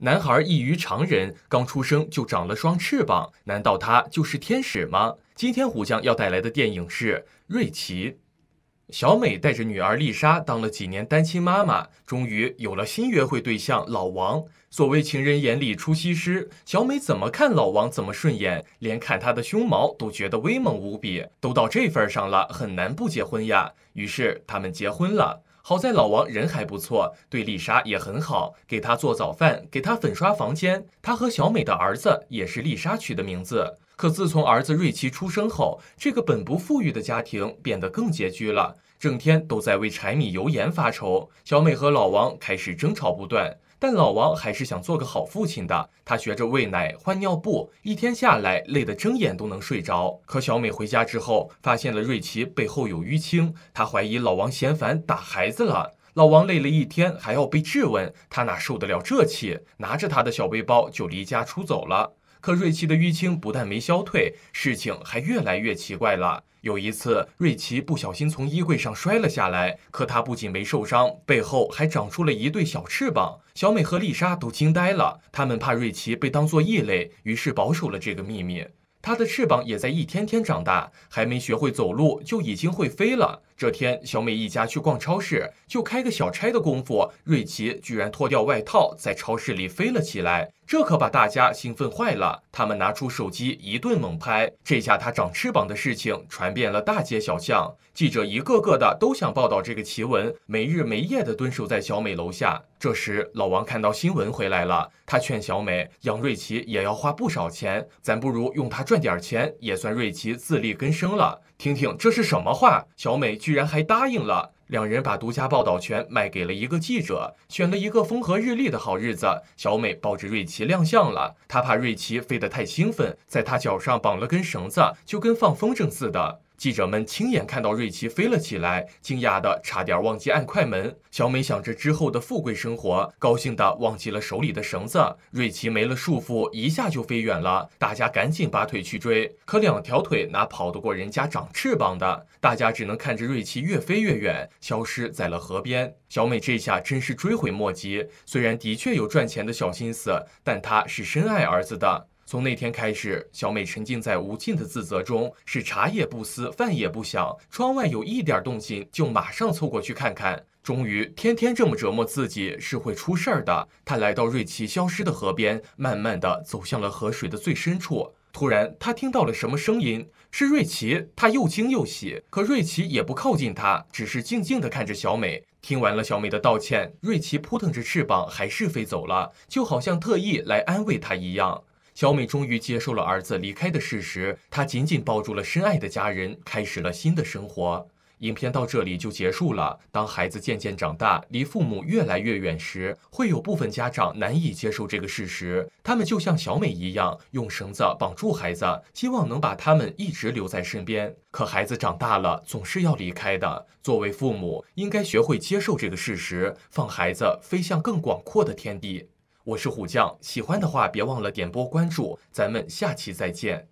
男孩异于常人，刚出生就长了双翅膀，难道他就是天使吗？今天虎将要带来的电影是《瑞奇》。小美带着女儿丽莎当了几年单亲妈妈，终于有了新约会对象老王。所谓情人眼里出西施，小美怎么看老王怎么顺眼，连看他的胸毛都觉得威猛无比。都到这份上了，很难不结婚呀。于是他们结婚了。好在老王人还不错，对丽莎也很好，给她做早饭，给她粉刷房间。他和小美的儿子也是丽莎取的名字。可自从儿子瑞奇出生后，这个本不富裕的家庭变得更拮据了，整天都在为柴米油盐发愁。小美和老王开始争吵不断。但老王还是想做个好父亲的，他学着喂奶、换尿布，一天下来累得睁眼都能睡着。可小美回家之后，发现了瑞奇背后有淤青，她怀疑老王嫌烦打孩子了。老王累了一天，还要被质问，他哪受得了这气？拿着他的小背包就离家出走了。可瑞奇的淤青不但没消退，事情还越来越奇怪了。有一次，瑞奇不小心从衣柜上摔了下来，可他不仅没受伤，背后还长出了一对小翅膀。小美和丽莎都惊呆了，他们怕瑞奇被当作异类，于是保守了这个秘密。他的翅膀也在一天天长大，还没学会走路就已经会飞了。这天，小美一家去逛超市，就开个小差的功夫，瑞奇居然脱掉外套，在超市里飞了起来。这可把大家兴奋坏了，他们拿出手机一顿猛拍。这下，他长翅膀的事情传遍了大街小巷，记者一个个的都想报道这个奇闻，没日没夜的蹲守在小美楼下。这时，老王看到新闻回来了，他劝小美养瑞奇也要花不少钱，咱不如用它赚点钱，也算瑞奇自力更生了。听听这是什么话！小美居然还答应了。两人把独家报道权卖给了一个记者，选了一个风和日丽的好日子。小美抱着瑞奇亮相了，她怕瑞奇飞得太兴奋，在他脚上绑了根绳子，就跟放风筝似的。记者们亲眼看到瑞奇飞了起来，惊讶的差点忘记按快门。小美想着之后的富贵生活，高兴的忘记了手里的绳子。瑞奇没了束缚，一下就飞远了。大家赶紧拔腿去追，可两条腿哪跑得过人家长翅膀的？大家只能看着瑞奇越飞越远，消失在了河边。小美这下真是追悔莫及。虽然的确有赚钱的小心思，但她是深爱儿子的。从那天开始，小美沉浸在无尽的自责中，是茶也不思，饭也不想。窗外有一点动静，就马上凑过去看看。终于，天天这么折磨自己是会出事儿的。她来到瑞奇消失的河边，慢慢的走向了河水的最深处。突然，她听到了什么声音，是瑞奇。她又惊又喜，可瑞奇也不靠近她，只是静静的看着小美。听完了小美的道歉，瑞奇扑腾着翅膀还是飞走了，就好像特意来安慰她一样。小美终于接受了儿子离开的事实，她紧紧抱住了深爱的家人，开始了新的生活。影片到这里就结束了。当孩子渐渐长大，离父母越来越远时，会有部分家长难以接受这个事实，他们就像小美一样，用绳子绑住孩子，希望能把他们一直留在身边。可孩子长大了，总是要离开的。作为父母，应该学会接受这个事实，放孩子飞向更广阔的天地。我是虎将，喜欢的话别忘了点波关注，咱们下期再见。